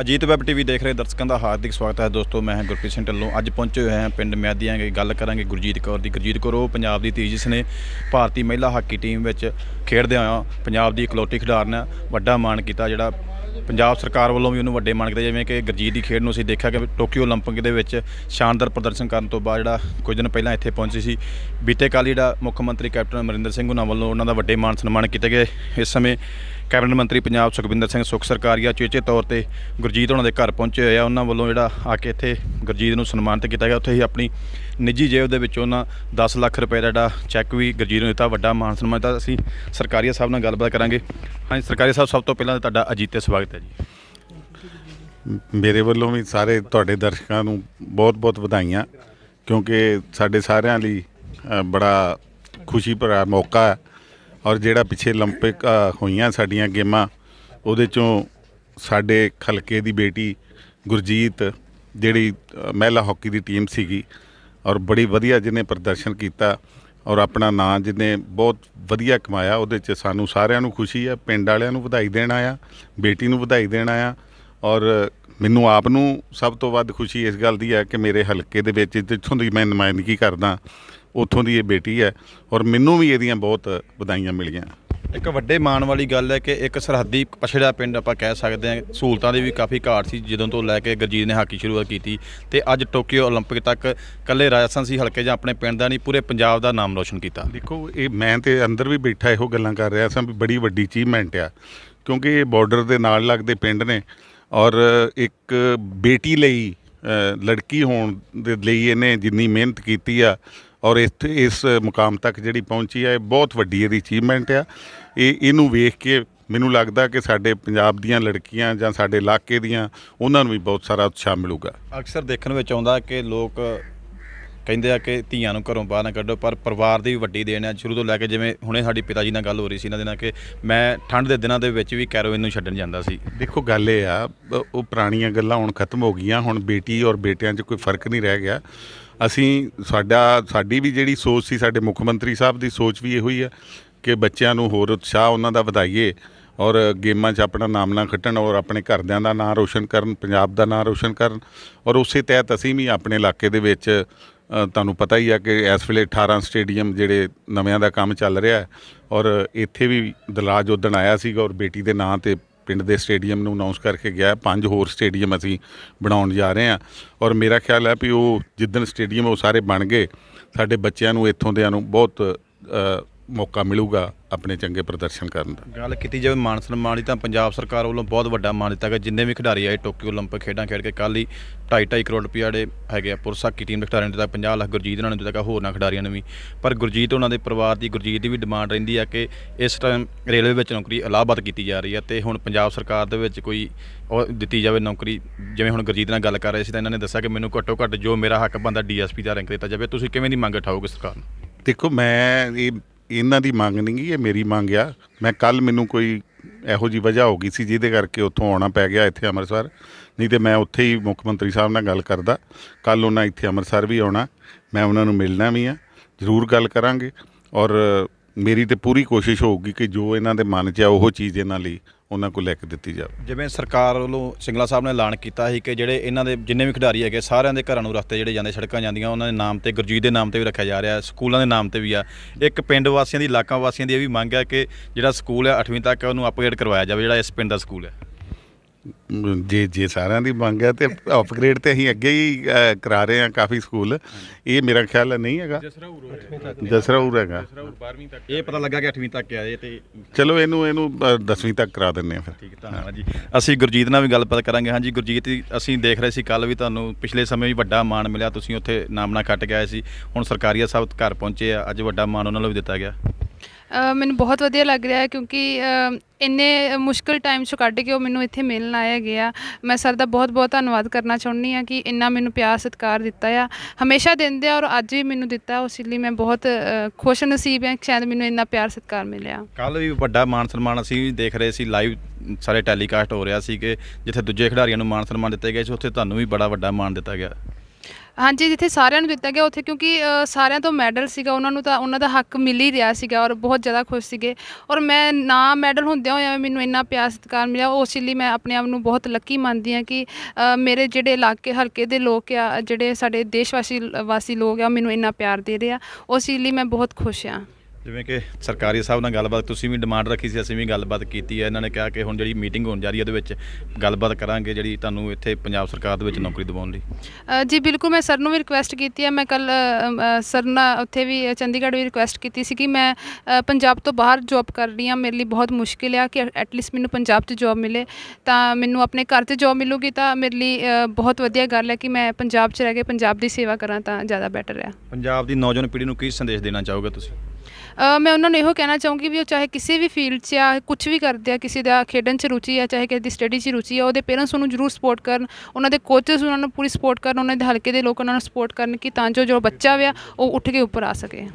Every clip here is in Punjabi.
ਅਜੀਤ ਵੈਬ ਟੀਵੀ ਦੇਖ ਰਹੇ ਦਰਸ਼ਕਾਂ ਦਾ ਹਾਰਦਿਕ ਸਵਾਗਤ ਹੈ ਦੋਸਤੋ ਮੈਂ ਹਾਂ ਗੁਰਪ੍ਰੀਤ ਸਿੰਘ ਢੱਲੋਂ ਅੱਜ ਪਹੁੰਚੇ ਹੋਏ ਹਾਂ ਪਿੰਡ ਮਿਆਦੀਆਂਗੇ ਗੱਲ ਕਰਾਂਗੇ ਗੁਰਜੀਤ ਕੌਰ ਦੀ ਗੁਰਜੀਤ ਕੌਰ ਉਹ ਪੰਜਾਬ ਦੀ ਧੀ ਜਿਸ ਨੇ ਭਾਰਤੀ ਮਹਿਲਾ ਹਾਕੀ ਟੀਮ ਵਿੱਚ ਖੇਡਦੇ ਹੋਇਆ ਪੰਜਾਬ ਦੀ ਇਕਲੌਤੀ ਖਿਡਾਰਨ ਵੱਡਾ ਮਾਣ ਕੀਤਾ ਜਿਹੜਾ ਪੰਜਾਬ ਸਰਕਾਰ ਵੱਲੋਂ ਵੀ ਉਹਨੂੰ ਵੱਡੇ ਮਾਣ ਕੀਤਾ ਜਿਵੇਂ ਕਿ ਗੁਰਜੀਤ ਦੀ ਖੇਡ ਨੂੰ ਅਸੀਂ ਦੇਖਿਆ ਕਿ ਟੋਕੀਓ 올림픽 ਦੇ ਵਿੱਚ ਸ਼ਾਨਦਾਰ ਪ੍ਰਦਰਸ਼ਨ ਕਰਨ ਤੋਂ ਬਾਅਦ ਜਿਹੜਾ ਕੁਝ ਦਿਨ ਪਹਿਲਾਂ ਇੱਥੇ ਪਹੁੰਚੀ ਸੀ ਬੀਤੇ ਕਾਲੀ ਜਿਹੜਾ ਮੁੱਖ ਮੰਤਰੀ ਕੈਪਟਨ ਅਮਰਿੰਦਰ ਸਿੰਘ ਉਹਨਾਂ ਵੱਲੋਂ ਉਹਨਾਂ ਦਾ ਵੱਡੇ ਮਾਣ ਸਨਮਾਨ ਕੀਤੇ ਗਏ ਇਸ ਸਮੇਂ ਕੈਬਨਿਟ ਮੰਤਰੀ ਪੰਜਾਬ ਸੁਖਵਿੰਦਰ ਸਿੰਘ ਸੁਖ ਸਰਕਾਰੀਆ ਚੇਚੇ ਤੌਰ ਤੇ ਗੁਰਜੀਤ ਉਹਨਾਂ ਦੇ ਘਰ ਪਹੁੰਚੇ ਹੋਏ ਆ ਉਹਨਾਂ ਵੱਲੋਂ ਜਿਹੜਾ ਆ ਕੇ ਇੱਥੇ ਗੁਰਜੀਤ ਨੂੰ ਸਨਮਾਨਿਤ ਕੀਤਾ ਗਿਆ ਉੱਥੇ ਹੀ ਆਪਣੀ ਨਿੱਜੀ ਜੇਬ ਦੇ ਵਿੱਚ ਉਹਨਾਂ 10 ਲੱਖ ਰੁਪਏ ਦਾ ਜਿਹੜਾ ਚੈੱਕ ਵੀ ਗੁਰਜੀਤ ਨੂੰ ਦਿੱਤਾ ਵੱਡਾ ਮਾਣ ਸਨਮਾਨ ਦਿੱਤਾ ਅਸੀਂ ਸਰਕਾਰੀਆ ਸਾਹਿਬ ਨਾਲ ਗੱਲਬਾਤ ਕਰਾਂਗੇ ਹਾਂਜੀ ਸਰਕਾਰੀਆ ਸਾਹਿਬ ਸਭ ਤੋਂ ਪਹਿਲਾਂ ਤੁਹਾਡਾ ਅਜੀਤੇ ਸਵਾਗਤ ਹੈ ਜੀ ਮੇਰੇ ਵੱਲੋਂ ਵੀ ਸਾਰੇ ਤੁਹਾਡੇ ਦਰਸ਼ਕਾਂ ਨੂੰ ਬਹੁਤ-ਬਹੁਤ ਵਧਾਈਆਂ ਕਿਉਂਕਿ ਸਾਡੇ ਸਾਰਿਆਂ ਲਈ ਬੜਾ ਖੁਸ਼ੀ ਭਰਿਆ ਮੌਕਾ ਹੈ ਔਰ ਜਿਹੜਾ ਪਿੱਛੇ 올림픽 ਹੋਈਆਂ ਸਾਡੀਆਂ ਗੇਮਾਂ ਉਹਦੇ ਚੋਂ ਸਾਡੇ ਖਲਕੇ ਦੀ ਬੇਟੀ ਗੁਰਜੀਤ ਜਿਹੜੀ ਮਹਿਲਾ ਹਾਕੀ ਦੀ ਟੀਮ ਸੀਗੀ ਔਰ ਬੜੀ ਵਧੀਆ ਜਿਹਨੇ ਪ੍ਰਦਰਸ਼ਨ ਕੀਤਾ ਔਰ ਆਪਣਾ ਨਾਂ ਜਿਹਨੇ ਬਹੁਤ ਵਧੀਆ ਕਮਾਇਆ ਉਹਦੇ 'ਚ ਸਾਨੂੰ ਸਾਰਿਆਂ ਨੂੰ ਖੁਸ਼ੀ ਆ ਪਿੰਡ ਵਾਲਿਆਂ ਨੂੰ ਵਧਾਈ ਦੇਣਾ ਆ ਬੇਟੀ ਨੂੰ ਵਧਾਈ ਦੇਣਾ ਆ ਔਰ ਮੈਨੂੰ ਆਪ ਨੂੰ ਸਭ ਤੋਂ ਵੱਧ ਖੁਸ਼ੀ ਇਸ ਗੱਲ ਦੀ ਹੈ ਕਿ ਮੇਰੇ ਹਲਕੇ ਦੇ ਵਿੱਚ ਜਿੱਥੋਂ ਦੀ ਮੈਂ ਨੁਮਾਇੰਦਗੀ ਕਰਦਾ ਉੱਥੋਂ ਦੀ ਇਹ ਬੇਟੀ ਹੈ ਔਰ ਮੈਨੂੰ ਵੀ ਇਹਦੀਆਂ ਬਹੁਤ ਵਧਾਈਆਂ ਮਿਲੀਆਂ ਇੱਕ ਵੱਡੇ ਮਾਣ ਵਾਲੀ ਗੱਲ ਹੈ ਕਿ ਇੱਕ ਸਰਹੱਦੀ ਪਛੜਿਆ ਪਿੰਡ ਆਪਾਂ ਕਹਿ ਸਕਦੇ ਹਾਂ ਸਹੂਲਤਾਂ ਦੀ ਵੀ ਕਾਫੀ ਘਾਟ ਸੀ ਜਦੋਂ ਤੋਂ ਲੈ ਕੇ ਗਰਜੀਤ ਨੇ ਹਾਕੀ ਸ਼ੁਰੂਆਤ ਕੀਤੀ ਤੇ ਅੱਜ ਟੋਕੀਓ 올림픽 ਤੱਕ ਕੱਲੇ ਰਾਜਸਥਾਨ ਸੀ ਹਲਕੇ ਜਾਂ ਆਪਣੇ ਪਿੰਡ ਦਾ ਨਹੀਂ ਪੂਰੇ ਪੰਜਾਬ ਦਾ ਨਾਮ ਰੋਸ਼ਨ ਕੀਤਾ ਦੇਖੋ ਇਹ ਮੈਂ ਤੇ ਅੰਦਰ ਵੀ ਬੈਠਾ ਇਹੋ ਗੱਲਾਂ ਕਰ ਰਿਹਾ ਸਾਂ ਵੀ ਬੜੀ ਵੱਡੀ ਅਚੀਵਮੈਂਟ ਆ ਕਿਉਂਕਿ ਇਹ ਬਾਰਡਰ ਦੇ ਨਾਲ ਲੱਗਦੇ ਪਿੰਡ ਨੇ ਔਰ ਇੱਕ ਬੇਟੀ ਲਈ ਲੜਕੀ ਹੋਣ ਦੇ ਲਈ ਇਹਨੇ ਜਿੰਨੀ ਮਿਹਨਤ ਕੀਤੀ ਆ ਔਰ ਇਸ ਇਸ ਮੁਕਾਮ ਤੱਕ ਜਿਹੜੀ ਪਹੁੰਚੀ ਆ ਇਹ ਬਹੁਤ ਵੱਡੀ ਇਹਦੀ ਅਚੀਵਮੈਂਟ ਆ ਇਹ ਇਹਨੂੰ ਵੇਖ ਕੇ ਮੈਨੂੰ ਲੱਗਦਾ ਕਿ ਸਾਡੇ ਪੰਜਾਬ ਦੀਆਂ ਲੜਕੀਆਂ ਜਾਂ ਸਾਡੇ ਇਲਾਕੇ ਦੀਆਂ ਉਹਨਾਂ ਨੂੰ ਵੀ ਬਹੁਤ ਸਾਰਾ ਉਤਸ਼ਾਹ ਮਿਲੂਗਾ ਅਕਸਰ ਦੇਖਣ ਵਿੱਚ ਆਉਂਦਾ ਕਿ ਲੋਕ ਕਹਿੰਦੇ ਆ ਕਿ ਧੀਆਂ ਨੂੰ ਘਰੋਂ ਬਾਹਰ ਨਾ ਕੱਢੋ ਪਰ ਪਰਿਵਾਰ ਦੀ ਵੀ ਵੱਡੀ ਦੇਣ ਆ ਸ਼ੁਰੂ ਤੋਂ ਲੈ ਕੇ ਜਿਵੇਂ ਹੁਣੇ ਸਾਡੀ ਪਿਤਾ ਜੀ ਨਾਲ ਗੱਲ ਹੋ ਰਹੀ ਸੀ ਇਹਨਾਂ ਦੇ ਨਾਲ ਕਿ ਮੈਂ ਠੰਡ ਦੇ ਦਿਨਾਂ ਦੇ ਵਿੱਚ ਵੀ ਕੈਰੋਵਿਨ ਨੂੰ ਛੱਡਣ ਜਾਂਦਾ ਸੀ ਦੇਖੋ ਗੱਲ ਇਹ ਆ ਉਹ ਪੁਰਾਣੀਆਂ ਗੱਲਾਂ ਹੁਣ ਖਤਮ ਹੋ ਗਈਆਂ ਹੁਣ ਬੇਟੀ ਔਰ ਬੇਟਿਆਂ 'ਚ ਕੋਈ ਫਰਕ ਨਹੀਂ ਰਹਿ ਗਿਆ ਅਸੀਂ ਸਾਡਾ ਸਾਡੀ ਵੀ ਜਿਹੜੀ ਸੋਚ ਸੀ ਸਾਡੇ ਮੁੱਖ ਮੰਤਰੀ ਸਾਹਿਬ ਦੀ ਸੋਚ ਵੀ ਇਹੋ ਹੀ ਆ ਕਿ ਬੱਚਿਆਂ ਨੂੰ ਹੋਰ ਉਤਸ਼ਾਹ ਉਹਨਾਂ ਦਾ ਵਧਾਈਏ ਔਰ ਗੇਮਾਂ 'ਚ ਆਪਣਾ ਨਾਮ ਨਾ ਖੱਟਣ ਔਰ ਆਪਣੇ ਘਰਦਿਆਂ ਦਾ ਨਾਂ ਰੋਸ਼ਨ ਕਰਨ ਪੰਜਾਬ ਦਾ ਨਾਂ ਰੋਸ਼ਨ ਕਰਨ ਔਰ ਉਸੇ ਤਹਿਤ ਅਸੀਂ ਵੀ ਆਪਣੇ ਇਲਾਕੇ ਦੇ ਵਿੱਚ ਤੁਹਾਨੂੰ ਪਤਾ ਹੀ ਆ ਕਿ ਇਸ ਵੇਲੇ 18 ਸਟੇਡੀਅਮ ਜਿਹੜੇ ਨਵਿਆਂ ਦਾ ਕੰਮ ਚੱਲ ਰਿਹਾ ਹੈ ਔਰ ਇੱਥੇ ਵੀ ਦਲਾਜ ਉਦਣ ਆਇਆ ਸੀਗਾ ਔਰ ਬੇਟੀ ਦੇ ਨਾਂ ਤੇ ਪਿੰਡ ਦੇ ਸਟੇਡੀਅਮ ਨੂੰ ਅਨਾਉਂਸ ਕਰਕੇ ਗਿਆ ਪੰਜ ਹੋਰ ਸਟੇਡੀਅਮ ਅਸੀਂ ਬਣਾਉਣ ਜਾ ਰਹੇ ਹਾਂ ਔਰ ਮੇਰਾ ਖਿਆਲ ਹੈ ਵੀ ਉਹ ਜਿੱਦਣ ਸਟੇਡੀਅਮ ਉਹ ਸਾਰੇ ਬਣ ਗਏ ਸਾਡੇ ਬੱਚਿਆਂ ਨੂੰ ਇੱਥੋਂ ਦੇ ਨੂੰ ਬਹੁਤ ਮੌਕਾ ਮਿਲੂਗਾ ਆਪਣੇ ਚੰਗੇ ਪ੍ਰਦਰਸ਼ਨ ਕਰਨ ਦਾ ਗੱਲ ਕੀਤੀ ਜਾਵੇ ਮਾਨ ਸਨਮਾਨ ਦੀ ਤਾਂ ਪੰਜਾਬ ਸਰਕਾਰ ਵੱਲੋਂ ਬਹੁਤ ਵੱਡਾ ਮਾਨ ਦਿੱਤਾ ਗਿਆ ਜਿੰਨੇ ਵੀ ਖਿਡਾਰੀ ਆਏ ਟੋਕੀਓ 올림픽 ਖੇਡਾਂ ਖੇਡ ਕੇ ਕੱਲ ਹੀ 2.5 ਕਰੋੜ ਰੁਪਏ ਆੜੇ ਹੈਗੇ ਆ ਪੁਰਸਾ ਕੀ ਟੀਮ ਦੇ ਖਿਡਾਰੀਆਂ ਨੂੰ ਤਾਂ 50 ਲੱਖ ਗੁਰਜੀਤ ਉਹਨਾਂ ਨੂੰ ਦਿੱਤਾ ਹੋਰ ਨਾ ਖਿਡਾਰੀਆਂ ਨੂੰ ਵੀ ਪਰ ਗੁਰਜੀਤ ਉਹਨਾਂ ਦੇ ਪਰਿਵਾਰ ਦੀ ਗੁਰਜੀਤ ਦੀ ਵੀ ਡਿਮਾਂਡ ਰਹਿੰਦੀ ਆ ਕਿ ਇਸ ਟਾਈਮ ਰੇਲਵੇ ਵਿੱਚ ਨੌਕਰੀ ਅਲਾਬਤ ਕੀਤੀ ਜਾ ਰਹੀ ਆ ਤੇ ਹੁਣ ਪੰਜਾਬ ਸਰਕਾਰ ਦੇ ਵਿੱਚ ਕੋਈ ਦਿੱਤੀ ਜਾਵੇ ਨੌਕਰੀ ਜਿਵੇਂ ਹੁਣ ਗੁਰਜੀਤ ਨਾਲ ਗੱਲ ਕਰ ਰਹੇ ਸੀ ਤਾਂ ਇਹਨਾਂ ਨੇ ਦੱਸਿਆ ਕਿ ਮੈਨੂੰ ਘੱਟੋ ਘੱਟ ਜੋ ਮੇਰਾ ਹੱਕ ਬੰਦਾ ਡੀਐਸਪੀ ਦਾ ਰੈਂਕ ਦਿੱਤਾ ਜਾਵੇ ਤੁਸੀਂ ਕਿਵੇਂ ਦੀ ਮੰਗ ਠਾਓਗੇ ਸਰਕਾਰ ਨੂੰ ਦੇਖੋ ਮੈਂ ਇਹ ਇਹਨਾਂ ਦੀ ਮੰਗ ਨਹੀਂ ਗਈ ਇਹ ਮੇਰੀ ਮੰਗ ਆ ਮੈਂ ਕੱਲ ਮੈਨੂੰ ਕੋਈ ਇਹੋ ਜੀ ਵਜ੍ਹਾ ਹੋ ਗਈ ਸੀ ਜਿਹਦੇ ਕਰਕੇ ਉੱਥੋਂ ਆਉਣਾ ਪੈ ਗਿਆ ਇੱਥੇ ਅੰਮ੍ਰਿਤਸਰ ਨਹੀਂ ਤੇ ਮੈਂ ਉੱਥੇ ਹੀ ਮੁੱਖ ਮੰਤਰੀ ਸਾਹਿਬ ਨਾਲ ਗੱਲ ਕਰਦਾ ਕੱਲ ਉਹਨਾਂ ਇੱਥੇ ਅੰਮ੍ਰਿਤਸਰ ਵੀ ਆਉਣਾ ਮੈਂ ਉਹਨਾਂ ਨੂੰ ਮਿਲਣਾ ਵੀ ਆ ਜ਼ਰੂਰ ਗੱਲ ਕਰਾਂਗੇ ਔਰ ਮੇਰੀ ਤੇ ਪੂਰੀ ਕੋਸ਼ਿਸ਼ ਹੋਊਗੀ ਕਿ ਜੋ ਇਹਨਾਂ ਦੇ ਮਨ 'ਚ ਆ ਉਹ ਚੀਜ਼ ਇਹਨਾਂ ਲਈ ਉਹਨਾਂ ਕੋਲ ਲੈ ਕੇ ਦਿੱਤੀ ਜਾਵੇ ਜਿਵੇਂ ਸਰਕਾਰ ਵੱਲੋਂ ਸਿੰਗਲਾ ਸਾਹਿਬ ਨੇ ਐਲਾਨ ਕੀਤਾ ਸੀ ਕਿ ਜਿਹੜੇ ਇਹਨਾਂ ਦੇ ਜਿੰਨੇ ਵੀ ਖਿਡਾਰੀ ਹੈਗੇ ਸਾਰਿਆਂ ਦੇ ਘਰਾਂ ਨੂੰ ਰਸਤੇ ਜਿਹੜੇ ਜਾਂਦੇ ਸੜਕਾਂ ਜਾਂਦੀਆਂ ਉਹਨਾਂ ਦੇ ਨਾਮ ਤੇ ਗੁਰਜੀਤ ਦੇ ਨਾਮ ਤੇ ਵੀ ਰੱਖਿਆ ਜਾ ਰਿਹਾ ਸਕੂਲਾਂ ਦੇ ਨਾਮ ਤੇ ਵੀ ਆ ਇੱਕ ਪਿੰਡ ਵਾਸੀਆਂ ਦੀ ਇਲਾਕਾ ਵਾਸੀਆਂ ਦੀ ਇਹ ਵੀ ਮੰਗ ਹੈ ਕਿ ਜਿਹੜਾ ਸਕੂਲ ਹੈ 8ਵੀਂ ਤੱਕ ਉਹਨੂੰ ਅਪਗ੍ਰੇਡ ਕਰਵਾਇਆ ਜਾਵੇ ਜਿਹੜਾ ਇਸ ਪਿੰਡ ਦਾ ਸਕੂਲ ਹੈ ਜੇ ਜੇ ਸਾਰਿਆਂ ਦੀ ਮੰਗ ਹੈ ਤੇ ਅਪਗ੍ਰੇਡ ਤੇ ਅਸੀਂ ਅੱਗੇ ਹੀ ਕਰਾ ਰਹੇ ਹਾਂ ਕਾਫੀ ਸਕੂਲ ਇਹ ਮੇਰਾ ਖਿਆਲ ਹੈ ਨਹੀਂ ਹੈਗਾ ਦਸਰਾ ਉਰ ਹੈਗਾ ਇਹ ਪਤਾ ਲੱਗਾ ਕਿ 8ਵੀਂ ਤੱਕ ਆ ਤੇ ਚਲੋ ਇਹਨੂੰ ਇਹਨੂੰ 10ਵੀਂ ਤੱਕ ਕਰਾ ਦਿੰਨੇ ਆ ਫਿਰ ਠੀਕ ਧੰਨਵਾਦ ਜੀ ਅਸੀਂ ਗੁਰਜੀਤ ਨਾਲ ਵੀ ਗੱਲਬਾਤ ਕਰਾਂਗੇ ਹਾਂਜੀ ਗੁਰਜੀਤ ਅਸੀਂ ਦੇਖ ਰਹੇ ਸੀ ਕੱਲ ਵੀ ਤੁਹਾਨੂੰ ਪਿਛਲੇ ਸਮੇਂ ਵੀ ਵੱਡਾ ਮਾਣ ਮਿਲਿਆ ਤੁਸੀਂ ਉੱਥੇ ਨਾਮਨਾ ਕੱਟ ਗਏ ਸੀ ਹੁਣ ਸਰਕਾਰੀਆ ਸਾਹਿਬ ਘਰ ਪਹੁੰਚੇ ਆ ਅੱਜ ਵੱਡਾ ਮਾਣ ਉਹਨਾਂ ਨੂੰ ਵੀ ਦਿੱਤਾ ਗਿਆ ਮੈਨੂੰ ਬਹੁਤ ਵਧੀਆ ਲੱਗ ਰਿਹਾ ਹੈ ਕਿਉਂਕਿ ਇੰਨੇ ਮੁਸ਼ਕਲ ਟਾਈਮ ਚੋਂ ਕੱਢ ਕੇ ਉਹ ਮੈਨੂੰ ਇੱਥੇ ਮਿਲਣ ਆਇਆ ਗਿਆ ਮੈਂ ਸਰ ਦਾ ਬਹੁਤ ਬਹੁਤ ਧੰਨਵਾਦ ਕਰਨਾ ਚਾਹੁੰਦੀ ਆ ਕਿ ਇੰਨਾ ਮੈਨੂੰ ਪਿਆਰ ਸਤਿਕਾਰ ਦਿੱਤਾ ਆ ਹਮੇਸ਼ਾ ਦਿੰਦੇ ਆ ਔਰ ਅੱਜ ਵੀ ਮੈਨੂੰ ਦਿੱਤਾ ਉਸ ਲਈ ਮੈਂ ਬਹੁਤ ਖੁਸ਼ ਨਸੀਬ ਹਾਂ ਕਿ ਸ਼ਾਇਦ ਮੈਨੂੰ ਇੰਨਾ ਪਿਆਰ ਸਤਿਕਾਰ ਮਿਲਿਆ ਕੱਲ ਵੀ ਵੱਡਾ ਮਾਨ ਸਨਮਾਨ ਅਸੀਂ ਦੇਖ ਰਹੇ ਸੀ ਲਾਈਵ ਸਾਰੇ ਟੈਲੀਕਾਸਟ ਹੋ ਰਿਹਾ ਸੀ ਕਿ ਜਿੱਥੇ ਦੂਜੇ ਖਿਡਾਰੀਆਂ ਨੂੰ ਮਾਨ ਸਨਮਾਨ ਦਿੱਤੇ ਗਏ ਸੀ ਉੱਥੇ ਤੁਹਾਨੂੰ ਵੀ ਬੜਾ ਵੱਡਾ ਮਾਨ ਦਿੱਤਾ ਗਿਆ ਹਾਂਜੀ ਜਿੱਥੇ ਸਾਰਿਆਂ ਨੂੰ ਦਿੱਤਾ ਗਿਆ ਉੱਥੇ ਕਿਉਂਕਿ ਸਾਰਿਆਂ ਤੋਂ ਮੈਡਲ ਸੀਗਾ ਉਹਨਾਂ ਨੂੰ ਤਾਂ ਉਹਨਾਂ ਦਾ ਹੱਕ ਮਿਲ ਹੀ ਰਿਹਾ ਸੀਗਾ ਔਰ ਬਹੁਤ ਜ਼ਿਆਦਾ ਖੁਸ਼ ਸੀਗੇ ਔਰ ਮੈਂ ਨਾ ਮੈਡਲ ਹੁੰਦਿਆਂ ਹੋਇਆਂ ਮੈਨੂੰ ਇੰਨਾ ਪਿਆਰ ਸਤਿਕਾਰ ਮਿਲਿਆ ਉਸ ਲਈ ਮੈਂ ਆਪਣੇ ਆਪ ਨੂੰ ਬਹੁਤ ਲੱਕੀ ਮੰਨਦੀ ਹਾਂ ਕਿ ਮੇਰੇ ਜਿਹੜੇ ਇਲਾਕੇ ਹਲਕੇ ਦੇ ਲੋਕ ਆ ਜਿਹੜੇ ਸਾਡੇ ਦੇਸ਼ਵਾਸੀ ਵਾਸੀ ਲੋਕ ਆ ਮੈਨੂੰ ਇੰਨਾ ਪਿਆਰ ਦੇ ਰਹੇ ਆ ਉਸ ਲਈ ਮੈਂ ਬਹੁਤ ਖੁਸ਼ ਆ ਜਿਵੇਂ ਕਿ ਸਰਕਾਰੀ ਸਾਹਿਬ ਨਾਲ ਗੱਲਬਾਤ ਤੁਸੀਂ ਵੀ ਡਿਮਾਂਡ ਰੱਖੀ ਸੀ ਅਸੀਂ ਵੀ ਗੱਲਬਾਤ ਕੀਤੀ ਹੈ ਇਹਨਾਂ ਨੇ ਕਿਹਾ ਕਿ ਹੁਣ ਜਿਹੜੀ ਮੀਟਿੰਗ ਹੋਣ ਜਾ ਰਹੀ ਹੈ ਉਹਦੇ ਵਿੱਚ ਗੱਲਬਾਤ ਕਰਾਂਗੇ ਜਿਹੜੀ ਤੁਹਾਨੂੰ ਇੱਥੇ ਪੰਜਾਬ ਸਰਕਾਰ ਦੇ ਵਿੱਚ ਨੌਕਰੀ ਦਿਵਾਉਣ ਲਈ ਜੀ ਬਿਲਕੁਲ ਮੈਂ ਸਰ ਨੂੰ ਵੀ ਰਿਕੁਐਸਟ ਕੀਤੀ ਹੈ ਮੈਂ ਕੱਲ ਸਰ ਨਾਲ ਉੱਥੇ ਵੀ ਚੰਡੀਗੜ੍ਹ ਵੀ ਰਿਕੁਐਸਟ ਕੀਤੀ ਸੀ ਕਿ ਮੈਂ ਪੰਜਾਬ ਤੋਂ ਬਾਹਰ ਜੌਬ ਕਰ ਰਹੀ ਹਾਂ ਮੇਰੇ ਲਈ ਬਹੁਤ ਮੁਸ਼ਕਿਲ ਆ ਕਿ ਐਟਲੀਸਟ ਮੈਨੂੰ ਪੰਜਾਬ 'ਚ ਜੌਬ ਮਿਲੇ ਤਾਂ ਮੈਨੂੰ ਆਪਣੇ ਘਰ 'ਚ ਜੌਬ ਮਿਲੂਗੀ ਤਾਂ ਮੇਰੇ ਲਈ ਬਹੁਤ ਵਧੀਆ ਗੱਲ ਹੈ ਕਿ ਮੈਂ ਪੰਜਾਬ 'ਚ ਰਹਿ ਕੇ ਪੰਜਾਬ ਦੀ ਸੇਵਾ ਕਰਾਂ ਤਾਂ ਜ਼ਿਆਦਾ ਬੈਟਰ ਹੈ ਪੰਜਾਬ ਦੀ ਨੌਜਵਾਨ ਪੀੜ੍ਹੀ ਨੂੰ ਕੀ ਸੰਦੇਸ਼ ਦੇਣਾ ਚਾਹੋਗੇ ਤੁਸੀਂ ਮੈਂ ਉਹਨਾਂ ਨੂੰ ਇਹੋ ਕਹਿਣਾ ਚਾਹੂੰਗੀ ਵੀ ਉਹ ਚਾਹੇ ਕਿਸੇ ਵੀ ਫੀਲਡ 'ਚ ਆ ਕੁਝ ਵੀ ਕਰਦੇ ਆ ਕਿਸੇ ਦਾ ਖੇਡਣ 'ਚ ਰੁਚੀ ਆ ਚਾਹੇ ਕਿਸੇ ਦੀ ਸਟੱਡੀ 'ਚ ਰੁਚੀ ਆ ਉਹਦੇ ਪੇਰੈਂਟਸ ਉਹਨੂੰ ਜ਼ਰੂਰ ਸਪੋਰਟ ਕਰਨ ਉਹਨਾਂ ਦੇ ਕੋਚਸ ਉਹਨਾਂ ਨੂੰ ਪੂਰੀ ਸਪੋਰਟ ਕਰਨ ਉਹਨਾਂ ਦੇ ਹਲਕੇ ਦੇ ਲੋਕ ਉਹਨਾਂ ਨੂੰ ਸਪੋਰਟ ਕਰਨ ਕਿ ਤਾਂ ਜੋ ਜੋ ਬੱਚਾ ਵਿਆ ਉਹ ਉੱਠ ਕੇ ਉੱਪਰ ਆ ਸਕੇ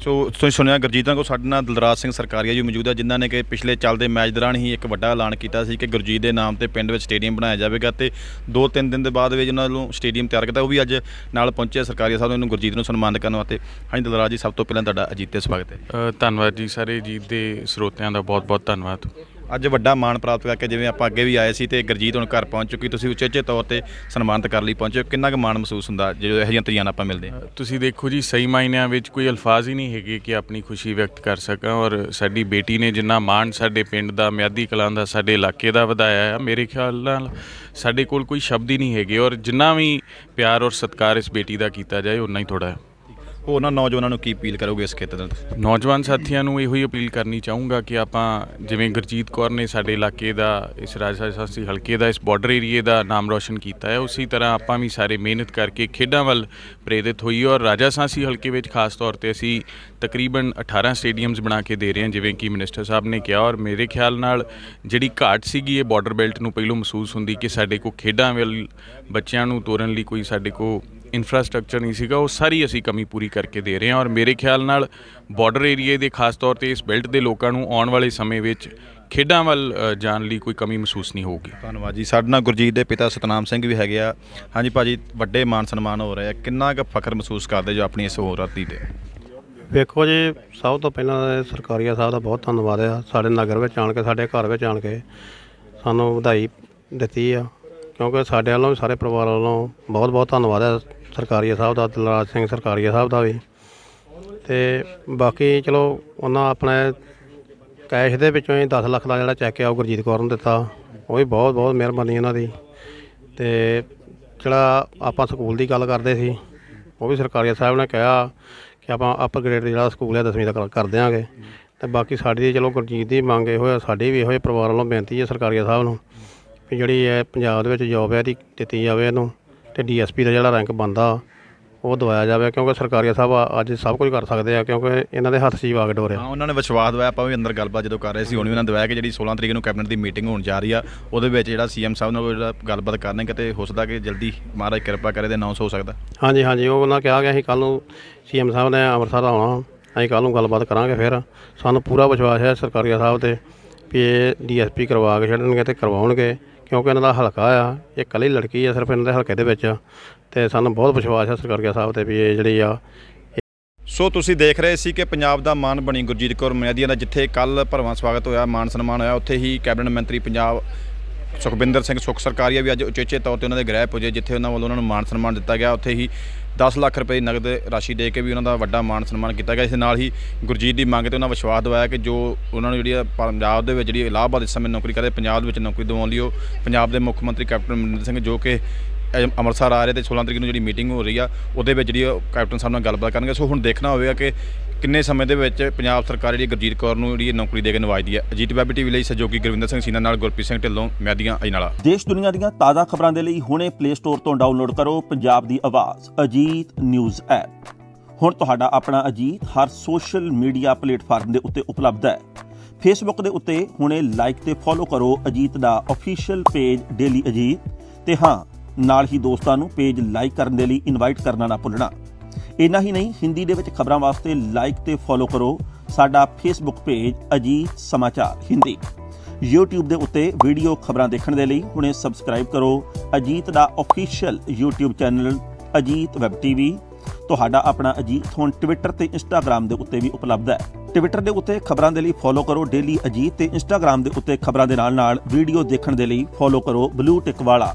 ਸੋ ਤੁਸੀਂ ਸੁਣਿਆ ਗੁਰਜੀਤਾਂ ਕੋ ਸਾਡੇ ਨਾਲ ਦਲਰਾਜ ਸਿੰਘ ਸਰਕਾਰੀਆ ਜੀ ਮੌਜੂਦ ਹੈ ਜਿਨ੍ਹਾਂ ਨੇ ਕਿ ਪਿਛਲੇ ਚੱਲਦੇ ਮੈਚ ਦੌਰਾਨ ਹੀ ਇੱਕ ਵੱਡਾ ਐਲਾਨ ਕੀਤਾ ਸੀ ਕਿ ਗੁਰਜੀਤ ਦੇ ਨਾਮ ਤੇ ਪਿੰਡ ਵਿੱਚ ਸਟੇਡੀਅਮ ਬਣਾਇਆ ਜਾਵੇਗਾ ਤੇ 2-3 ਦਿਨ ਦੇ ਬਾਅਦ ਵਿੱਚ ਉਹਨਾਂ ਨੂੰ ਸਟੇਡੀਅਮ ਤਿਆਰ ਕੀਤਾ ਉਹ ਵੀ ਅੱਜ ਨਾਲ ਪਹੁੰਚੇ ਸਰਕਾਰੀਆ ਸਾਹਿਬ ਨੂੰ ਗੁਰਜੀਤ ਨੂੰ ਸਨਮਾਨਿਤ ਕਰਨ ਵਾਸਤੇ ਹਾਂਜੀ ਦਲਰਾਜ ਜੀ ਸਭ ਤੋਂ ਪਹਿਲਾਂ ਤੁਹਾਡਾ ਅਜੀਤ ਸਵਾਗਤ ਹੈ ਧੰਨਵਾਦ ਜੀ ਸਾਰੇ ਅਜੀਤ ਦੇ ਸਰੋਤਿਆਂ ਦਾ ਬਹੁਤ-ਬਹੁਤ ਧੰਨਵਾਦ ਅੱਜ ਵੱਡਾ ਮਾਣ ਪ੍ਰਾਪਤ ਕਰਕੇ ਜਿਵੇਂ ਆਪਾਂ ਅੱਗੇ ਵੀ ਆਏ ਸੀ ਤੇ ਗਰਜੀਤ ਹੁਣ ਘਰ ਪਹੁੰਚ ਚੁੱਕੀ ਤੁਸੀਂ ਉੱਚੇ ਤੌਰ ਤੇ ਸਨਮਾਨਿਤ ਕਰ ਲਈ ਪਹੁੰਚੇ ਕਿੰਨਾ ਕੁ ਮਾਣ ਮਹਿਸੂਸ ਹੁੰਦਾ ਜਦੋਂ ਇਹੋ ਜਿਹੀਆਂ ਤਰੀਆਂ ਆਪਾਂ ਮਿਲਦੇ ਤੁਸੀਂ ਦੇਖੋ ਜੀ ਸਹੀ ਮਾਇਨਿਆਂ ਵਿੱਚ ਕੋਈ ਅਲਫਾਜ਼ ਹੀ ਨਹੀਂ ਹੈਗੇ ਕਿ ਆਪਣੀ ਖੁਸ਼ੀ ਵਿਅਕਤ ਕਰ ਸਕਾਂ ਔਰ ਸਾਡੀ ਬੇਟੀ ਨੇ ਜਿੰਨਾ ਮਾਣ ਸਾਡੇ ਪਿੰਡ ਦਾ ਮਿਆਦੀ ਕਲਾਂ ਦਾ ਸਾਡੇ ਇਲਾਕੇ ਦਾ ਵਧਾਇਆ ਹੈ ਮੇਰੇ ਖਿਆਲ ਨਾਲ ਸਾਡੇ ਕੋਲ ਕੋਈ ਸ਼ਬਦ ਹੀ ਨਹੀਂ ਹੈਗੇ ਔਰ ਜਿੰਨਾ ਵੀ ਪਿਆਰ ਔਰ ਸਤਿਕਾਰ ਇਸ ਬੇਟੀ ਦਾ ਕੀਤਾ ਜਾਏ ਉਨਾ ਹੀ ਥੋੜਾ ਹੈ ਉਹਨਾਂ ਨੌਜਵਾਨਾਂ ਨੂੰ ਕੀ ਅਪੀਲ ਕਰੋਗੇ ਇਸ ਖੇਤਰ ਦੇ ਨੌਜਵਾਨ ਸਾਥੀਆਂ ਨੂੰ ਇਹੋ ਹੀ ਅਪੀਲ ਕਰਨੀ ਚਾਹੂੰਗਾ ਕਿ ਆਪਾਂ ਜਿਵੇਂ ਗੁਰਜੀਤ ਕੌਰ ਨੇ ਸਾਡੇ ਇਲਾਕੇ ਦਾ ਇਸ ਸਾਸੀ ਹਲਕੇ ਦਾ ਇਸ ਬਾਰਡਰ ਏਰੀਏ ਦਾ ਨਾਮ ਰੋਸ਼ਨ ਕੀਤਾ ਹੈ ਉਸੇ ਤਰ੍ਹਾਂ ਆਪਾਂ ਵੀ ਸਾਰੇ ਮਿਹਨਤ ਕਰਕੇ ਖੇਡਾਂ ਵੱਲ ਪ੍ਰੇਰਿਤ ਹੋਈਏ ਔਰ ਸਾਸੀ ਹਲਕੇ ਵਿੱਚ ਖਾਸ ਤੌਰ ਤੇ ਅਸੀਂ ਤਕਰੀਬਨ 18 ਸਟੇਡੀਅਮਸ ਬਣਾ ਕੇ ਦੇ ਰਹੇ ਹਾਂ ਜਿਵੇਂ ਕਿ ਮਿਨਿਸਟਰ ਸਾਹਿਬ ਨੇ ਕਿਹਾ ਔਰ ਮੇਰੇ ਖਿਆਲ ਨਾਲ ਜਿਹੜੀ ਘਾਟ ਸੀਗੀ ਇਹ ਬਾਰਡਰ ਬੈਲਟ ਨੂੰ ਪਹਿਲੋਂ ਮਹਿਸੂਸ ਹੁੰਦੀ ਕਿ ਸਾਡੇ ਕੋ ਖੇਡਾਂ ਵੱਲ ਬੱਚਿਆਂ ਨੂੰ ਤੋਰਨ ਲਈ ਕੋਈ ਸਾਡੇ ਕੋ ਇਨਫਰਾਸਟ੍ਰਕਚਰ ਨਹੀਂ ਸੀਗਾ ਉਹ ਸਾਰੀ ਅਸੀਂ ਕਮੀ ਪੂਰੀ ਕਰਕੇ ਦੇ ਰਹੇ ਹਾਂ ਔਰ ਮੇਰੇ ਖਿਆਲ ਨਾਲ ਬਾਰਡਰ ਏਰੀਆ ਦੇ ਖਾਸ ਤੌਰ ਤੇ ਇਸ ਬੈਲਟ ਦੇ ਲੋਕਾਂ ਨੂੰ ਆਉਣ ਵਾਲੇ ਸਮੇਂ ਵਿੱਚ ਖੇਡਾਂ ਵੱਲ ਜਾਣ ਲਈ ਕੋਈ ਕਮੀ ਮਹਿਸੂਸ ਨਹੀਂ ਹੋਊਗੀ ਧੰਨਵਾਦ ਜੀ ਸਾਡੇ ਨਾਲ ਗੁਰਜੀਤ ਦੇ ਪਿਤਾ ਸਤਨਾਮ ਸਿੰਘ ਵੀ ਹੈਗੇ ਆ ਹਾਂਜੀ ਭਾਜੀ ਵੱਡੇ ਮਾਨ ਸਨਮਾਨ ਹੋ ਰਿਹਾ ਕਿੰਨਾ ਕੁ ਫਖਰ ਮਹਿਸੂਸ ਕਰਦੇ ਜੋ ਆਪਣੀ ਇਸ ਹੋਰਤੀ ਤੇ ਵੇਖੋ ਜੀ ਸਭ ਤੋਂ ਪਹਿਲਾਂ ਸਰਕਾਰੀਆ ਸਾਹਿਬ ਦਾ ਬਹੁਤ ਧੰਨਵਾਦ ਆ ਸਾਡੇ ਨਗਰ ਵਿੱਚ ਆਣ ਕੇ ਸਾਡੇ ਘਰ ਵਿੱਚ ਆਣ ਕੇ ਸਾਨੂੰ ਵਧਾਈ ਦਿੱਤੀ ਆ ਕਿਉਂਕਿ ਸਾਡੇ ਵੱਲੋਂ ਸਾਰੇ ਪਰਿਵਾਰ ਵੱਲੋਂ ਬਹੁਤ ਬਹੁਤ ਧੰਨਵਾਦ ਹੈ ਸਰਕਾਰੀਆ ਸਾਹਿਬ ਦਾ ਦਲਰਾਜ ਸਿੰਘ ਸਰਕਾਰੀਆ ਸਾਹਿਬ ਦਾ ਵੀ ਤੇ ਬਾਕੀ ਚਲੋ ਉਹਨਾਂ ਆਪਣਾ ਕੈਸ਼ ਦੇ ਵਿੱਚੋਂ ਹੀ 10 ਲੱਖ ਦਾ ਜਿਹੜਾ ਚੈੱਕ ਆ ਉਹ ਗੁਰਜੀਤ ਕੌਰ ਨੂੰ ਦਿੱਤਾ ਉਹ ਵੀ ਬਹੁਤ ਬਹੁਤ ਮਿਹਰਬਾਨੀ ਉਹਨਾਂ ਦੀ ਤੇ ਜਿਹੜਾ ਆਪਾਂ ਸਕੂਲ ਦੀ ਗੱਲ ਕਰਦੇ ਸੀ ਉਹ ਵੀ ਸਰਕਾਰੀਆ ਸਾਹਿਬ ਨੇ ਕਿਹਾ ਕਿ ਆਪਾਂ ਅਪਗ੍ਰੇਡ ਜਿਹੜਾ ਸਕੂਲ ਹੈ 10ਵੀਂ ਦਾ ਕਰ ਦਿਆਂਗੇ ਤੇ ਬਾਕੀ ਸਾਡੀ ਚਲੋ ਗੁਰਜੀਤ ਦੀ ਮੰਗ ਇਹੋ ਹੈ ਸਾਡੀ ਵੀ ਇਹੋ ਹੀ ਪਰਿਵਾਰ ਵੱਲੋਂ ਬੇਨਤੀ ਹੈ ਸਰਕਾਰੀਆ ਸਾਹਿਬ ਨੂੰ ਕਿ ਜਿਹੜੀ ਹੈ ਪੰਜਾਬ ਦੇ ਵਿੱਚ ਜੌਬ ਹੈ ਦੀ ਦਿੱਤੀ ਜਾਵੇ ਇਹਨੂੰ ਤੇ ਡੀਐਸਪੀ ਦਾ ਜਿਹੜਾ ਰੈਂਕ ਬੰਦਾ ਉਹ ਦਵਾਇਆ ਜਾਵੇ ਕਿਉਂਕਿ ਸਰਕਾਰੀ ਸਾਹਿਬ ਅੱਜ ਸਭ ਕੁਝ ਕਰ ਸਕਦੇ ਆ ਕਿਉਂਕਿ ਇਹਨਾਂ ਦੇ ਹੱਥ 'ਚ ਹੀ ਵਾਗ ਡੋਰ ਆ ਹਾਂ ਉਹਨਾਂ ਨੇ ਵਿਸ਼ਵਾਸ ਦਵਾਇਆ ਆਪਾਂ ਵੀ ਅੰਦਰ ਗੱਲਬਾਤ ਜਦੋਂ ਕਰ ਰਹੇ ਸੀ ਹੁਣ ਵੀ ਉਹਨਾਂ ਦਵਾਇਆ ਕਿ ਜਿਹੜੀ 16 ਤਰੀਕ ਨੂੰ ਕੈਬਨਿਟ ਦੀ ਮੀਟਿੰਗ ਹੋਣ ਜਾ ਰਹੀ ਆ ਉਹਦੇ ਵਿੱਚ ਜਿਹੜਾ ਸੀਐਮ ਸਾਹਿਬ ਨਾਲ ਜਿਹੜਾ ਗੱਲਬਾਤ ਕਰਨੇ ਕਿਤੇ ਹੋ ਸਕਦਾ ਕਿ ਜਲਦੀ ਮਹਾਰਾਜ ਕਿਰਪਾ ਕਰੇ ਤੇ ਅਨਾਉਂਸ ਹੋ ਸਕਦਾ ਹਾਂਜੀ ਹਾਂਜੀ ਉਹ ਉਹਨਾਂ ਕਿਹਾ ਗਿਆ ਸੀ ਕੱਲ ਨੂੰ ਸੀਐਮ ਸਾਹਿਬ ਨੇ ਅੰਮ੍ਰਿਤਸਰ ਆਉਣਾ ਅਸੀਂ ਕੱਲ ਨੂੰ ਗੱਲਬਾਤ ਕਰਾਂਗੇ ਫਿਰ ਸਾਨੂੰ ਪੂਰਾ ਵਿਸ਼ਵਾਸ ਹੈ ਸਰਕਾਰੀ ਸਾਹਿਬ ਤੇ ਵੀ ਇਹ ਡੀਐਸਪੀ ਕਰਵਾ ਕੇ ਛੱਡਣਗੇ ਤੇ ਕਰਵਾਉਣਗੇ ਕਿਉਂਕਿ ਇਹਨਾਂ ਦਾ ਹਲਕਾ ਆ ਇਹ ਕੱਲੀ ਲੜਕੀ ਆ ਸਿਰਫ ਇਹਨਾਂ ਦੇ ਹਲਕੇ ਦੇ ਵਿੱਚ ਤੇ ਸਾਨੂੰ ਬਹੁਤ ਵਿਸ਼ਵਾਸ ਹੈ ਸਰਕਾਰੀਆ ਸਾਹਿਬ ਤੇ ਵੀ ਇਹ ਜਿਹੜੀ ਆ ਸੋ ਤੁਸੀਂ ਦੇਖ ਰਹੇ ਸੀ ਕਿ ਪੰਜਾਬ ਦਾ ਮਾਨ ਬਣੀ ਗੁਰਜੀਤ ਕੌਰ ਮਿਆਦੀਆਂ ਦਾ ਜਿੱਥੇ ਕੱਲ ਭਰਵਾਂ ਸਵਾਗਤ ਹੋਇਆ ਮਾਨ ਸਨਮਾਨ ਹੋਇਆ ਉੱਥੇ ਹੀ ਕੈਬਨਿਟ ਮੰਤਰੀ ਪੰਜਾਬ ਸੁਖਬਿੰਦਰ ਸਿੰਘ ਸੁਖ ਸਰਕਾਰੀਆ ਵੀ ਅੱਜ ਉਚੇਚੇ ਤੌਰ ਤੇ ਉਹਨਾਂ ਦੇ ਗ੍ਰਹਿ ਪੁਜੇ ਜਿੱਥੇ ਉਹਨਾਂ ਵੱਲੋਂ ਉਹਨਾਂ ਨੂੰ ਮਾਨ ਸਨਮਾਨ ਦਿੱਤਾ ਗਿਆ ਉੱਥੇ ਹੀ 10 ਲੱਖ ਰੁਪਏ ਨਗਦ ਰਾਸ਼ੀ ਦੇ ਕੇ ਵੀ ਉਹਨਾਂ ਦਾ ਵੱਡਾ ਮਾਣ ਸਨਮਾਨ ਕੀਤਾ ਗਿਆ ਇਸ ਨਾਲ ਹੀ ਗੁਰਜੀਤ ਦੀ ਮੰਗ ਤੇ ਉਹਨਾਂ ਵਿਸ਼ਵਾਸ ਦਿਵਾਇਆ ਕਿ ਜੋ ਉਹਨਾਂ ਨੂੰ ਜਿਹੜੀ ਪੰਜਾਬ ਦੇ ਵਿੱਚ ਜਿਹੜੀ ਇਲਾਹਾਬਾਦ ਇਸ ਸਮੇਂ ਨੌਕਰੀ ਕਰਦੇ ਪੰਜਾਬ ਦੇ ਵਿੱਚ ਨੌਕਰੀ ਦਿਵਾਉਣ ਲਈ ਉਹ ਪੰਜਾਬ ਦੇ ਮੁੱਖ ਮੰਤਰੀ ਕੈਪਟਨ ਅਮਰਿੰਦਰ ਸਿੰਘ ਜੋ ਕਿ ਅੰਮ੍ਰਿਤਸਰ ਆ ਰਹੇ ਤੇ 16 ਤਰੀਕ ਨੂੰ ਜਿਹੜੀ ਮੀਟਿੰਗ ਹੋ ਰਹੀ ਆ ਉਹਦੇ ਵਿੱਚ ਜਿਹੜੀ ਕੈਪਟਨ ਸਾਹਿਬ ਨਾਲ ਗੱਲਬਾਤ ਕਰਨਗੇ ਸੋ ਹੁਣ ਦੇਖਣਾ ਹੋਵੇਗਾ ਕਿ ਕਿੰਨੇ ਸਮੇਂ ਦੇ ਵਿੱਚ ਪੰਜਾਬ ਸਰਕਾਰ ਜਿਹੜੀ ਗੁਰਜੀਤ ਕੌਰ ਨੂੰ ਜਿਹੜੀ ਨੌਕਰੀ ਦੇ ਕੇ ਨਵਾਜਦੀ ਹੈ ਅਜੀਤ ਵੈਬ ਟੀਵੀ ਲਈ ਸਹਿਯੋਗੀ ਗੁਰਵਿੰਦਰ ਸਿੰਘ ਸੀਨਾ ਨਾਲ ਗੁਰਪ੍ਰੀਤ ਸਿੰਘ ਢਿੱਲੋਂ ਮੈਦੀਆਂ ਅਜਨਾਲਾ ਦੇਸ਼ ਦੁਨੀਆ ਦੀਆਂ ਤਾਜ਼ਾ ਖਬਰਾਂ ਦੇ ਲਈ ਹੁਣੇ ਪਲੇ ਸਟੋਰ ਤੋਂ ਡਾਊਨਲੋਡ ਕਰੋ ਪੰਜਾਬ ਦੀ ਆਵਾਜ਼ ਅਜੀਤ ਨਿਊਜ਼ ਐਪ ਹੁਣ ਤੁਹਾਡਾ ਆਪਣਾ ਅਜੀਤ ਹਰ ਸੋਸ਼ਲ ਮੀਡੀਆ ਪਲੇਟਫਾਰਮ ਦੇ ਉੱਤੇ ਉਪਲਬਧ ਹੈ ਫੇਸਬੁੱਕ ਦੇ ਉੱਤੇ ਹੁਣੇ ਲਾਈਕ ਤੇ ਫੋਲੋ ਕਰੋ ਅਜੀਤ ਦਾ ਅਫੀਸ਼ੀਅਲ ਪੇਜ ਡੇਲੀ ਅਜੀਤ ਤੇ ਹਾਂ ਨਾਲ ਹੀ ਦੋਸਤਾਂ ਨੂੰ ਪੇਜ ਲਾਈਕ ਕਰਨ ਦੇ ਲਈ ਇਨਵਾਈਟ ਕਰਨਾ ਨਾ ਭੁੱਲਣਾ ਇੰਨਾ ਹੀ ਨਹੀਂ ਹਿੰਦੀ ਦੇ ਵਿੱਚ ਖਬਰਾਂ ਵਾਸਤੇ ਲਾਈਕ ਤੇ ਫੋਲੋ ਕਰੋ ਸਾਡਾ ਫੇਸਬੁੱਕ ਪੇਜ ਅਜੀਤ ਸਮਾਚਾਰ ਹਿੰਦੀ YouTube ਦੇ ਉੱਤੇ ਵੀਡੀਓ ਖਬਰਾਂ ਦੇਖਣ ਦੇ ਲਈ ਹੁਣੇ ਸਬਸਕ੍ਰਾਈਬ ਕਰੋ ਅਜੀਤ ਦਾ official YouTube channel Ajit web TV ਤੁਹਾਡਾ ਆਪਣਾ ਅਜੀਤ ਹੁਣ ਟਵਿੱਟਰ ਤੇ Instagram ਦੇ ਉੱਤੇ ਵੀ ਉਪਲਬਧ ਹੈ ਟਵਿੱਟਰ ਦੇ ਉੱਤੇ ਖਬਰਾਂ ਦੇ ਲਈ ਫੋਲੋ ਕਰੋ ਡੇਲੀ ਅਜੀਤ ਤੇ Instagram ਦੇ ਉੱਤੇ ਖਬਰਾਂ ਦੇ ਨਾਲ ਨਾਲ ਵੀਡੀਓ ਦੇਖਣ ਦੇ ਲਈ ਫੋਲੋ ਕਰੋ ਬਲੂ ਟਿਕ ਵਾਲਾ